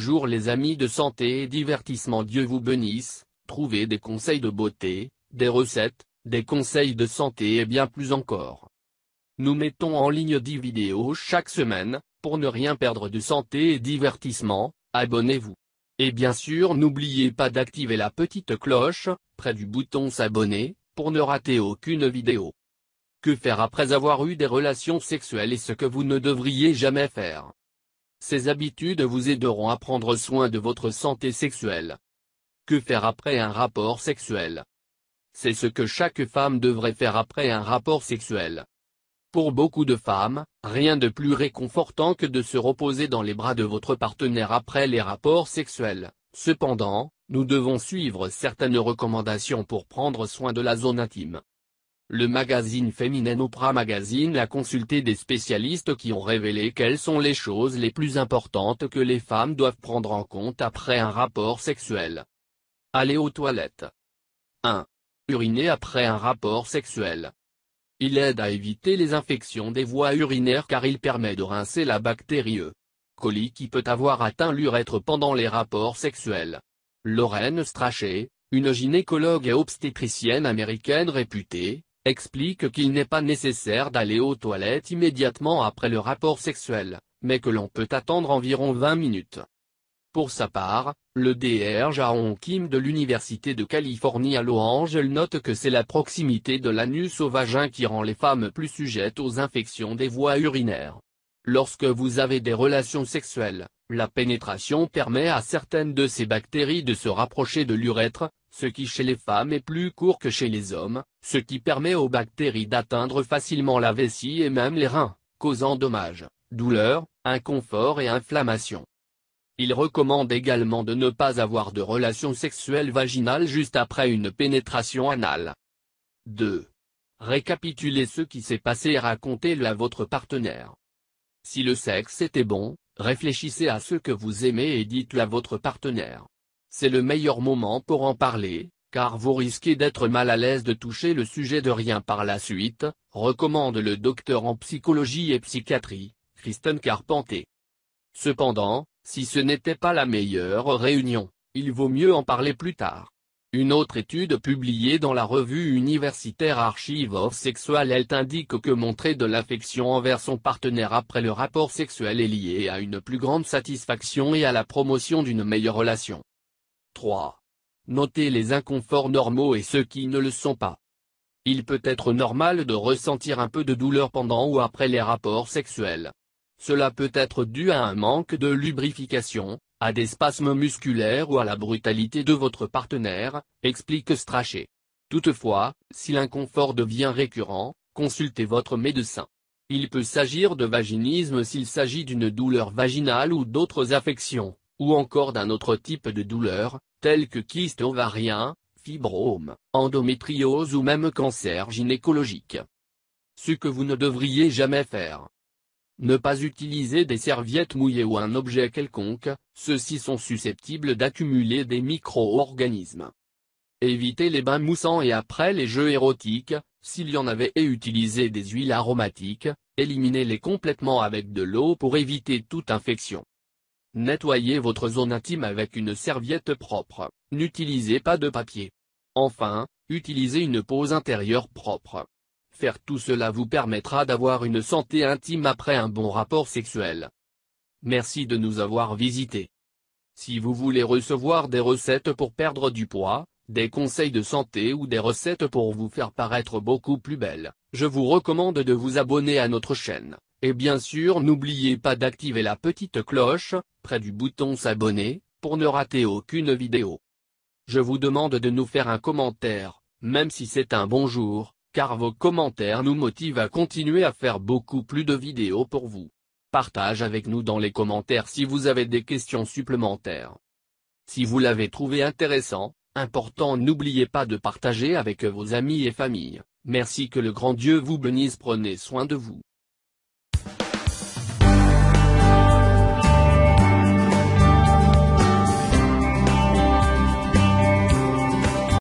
Bonjour les amis de santé et divertissement Dieu vous bénisse, trouvez des conseils de beauté, des recettes, des conseils de santé et bien plus encore. Nous mettons en ligne 10 vidéos chaque semaine, pour ne rien perdre de santé et divertissement, abonnez-vous. Et bien sûr n'oubliez pas d'activer la petite cloche, près du bouton s'abonner, pour ne rater aucune vidéo. Que faire après avoir eu des relations sexuelles et ce que vous ne devriez jamais faire ces habitudes vous aideront à prendre soin de votre santé sexuelle. Que faire après un rapport sexuel C'est ce que chaque femme devrait faire après un rapport sexuel. Pour beaucoup de femmes, rien de plus réconfortant que de se reposer dans les bras de votre partenaire après les rapports sexuels. Cependant, nous devons suivre certaines recommandations pour prendre soin de la zone intime. Le magazine féminin Oprah Magazine a consulté des spécialistes qui ont révélé quelles sont les choses les plus importantes que les femmes doivent prendre en compte après un rapport sexuel. Aller aux toilettes. 1. Uriner après un rapport sexuel. Il aide à éviter les infections des voies urinaires car il permet de rincer la bactérie e. Colis qui peut avoir atteint l'urètre pendant les rapports sexuels. Lorraine Strachey, une gynécologue et obstétricienne américaine réputée, explique qu'il n'est pas nécessaire d'aller aux toilettes immédiatement après le rapport sexuel, mais que l'on peut attendre environ 20 minutes. Pour sa part, le DR Jaon Kim de l'Université de Californie à Los Angeles note que c'est la proximité de l'anus au vagin qui rend les femmes plus sujettes aux infections des voies urinaires. Lorsque vous avez des relations sexuelles, la pénétration permet à certaines de ces bactéries de se rapprocher de l'urètre, ce qui chez les femmes est plus court que chez les hommes, ce qui permet aux bactéries d'atteindre facilement la vessie et même les reins, causant dommages, douleurs, inconfort et inflammation. Il recommande également de ne pas avoir de relations sexuelles vaginales juste après une pénétration anale. 2. Récapitulez ce qui s'est passé et racontez-le à votre partenaire. Si le sexe était bon, réfléchissez à ce que vous aimez et dites-le à votre partenaire. C'est le meilleur moment pour en parler, car vous risquez d'être mal à l'aise de toucher le sujet de rien par la suite, recommande le docteur en psychologie et psychiatrie, Kristen Carpenter. Cependant, si ce n'était pas la meilleure réunion, il vaut mieux en parler plus tard. Une autre étude publiée dans la revue universitaire Archive of Sexual Health indique que montrer de l'affection envers son partenaire après le rapport sexuel est lié à une plus grande satisfaction et à la promotion d'une meilleure relation. 3. Notez les inconforts normaux et ceux qui ne le sont pas. Il peut être normal de ressentir un peu de douleur pendant ou après les rapports sexuels. Cela peut être dû à un manque de lubrification, à des spasmes musculaires ou à la brutalité de votre partenaire, explique Strachey. Toutefois, si l'inconfort devient récurrent, consultez votre médecin. Il peut s'agir de vaginisme s'il s'agit d'une douleur vaginale ou d'autres affections, ou encore d'un autre type de douleur, tel que kyste ovarien, fibrome, endométriose ou même cancer gynécologique. Ce que vous ne devriez jamais faire, ne pas utiliser des serviettes mouillées ou un objet quelconque, ceux-ci sont susceptibles d'accumuler des micro-organismes. Évitez les bains moussants et après les jeux érotiques, s'il y en avait et utilisez des huiles aromatiques, éliminez-les complètement avec de l'eau pour éviter toute infection. Nettoyez votre zone intime avec une serviette propre, n'utilisez pas de papier. Enfin, utilisez une pose intérieure propre. Faire tout cela vous permettra d'avoir une santé intime après un bon rapport sexuel. Merci de nous avoir visités. Si vous voulez recevoir des recettes pour perdre du poids, des conseils de santé ou des recettes pour vous faire paraître beaucoup plus belle, je vous recommande de vous abonner à notre chaîne. Et bien sûr n'oubliez pas d'activer la petite cloche, près du bouton s'abonner, pour ne rater aucune vidéo. Je vous demande de nous faire un commentaire, même si c'est un bonjour car vos commentaires nous motivent à continuer à faire beaucoup plus de vidéos pour vous. Partage avec nous dans les commentaires si vous avez des questions supplémentaires. Si vous l'avez trouvé intéressant, important n'oubliez pas de partager avec vos amis et familles. Merci que le grand Dieu vous bénisse prenez soin de vous.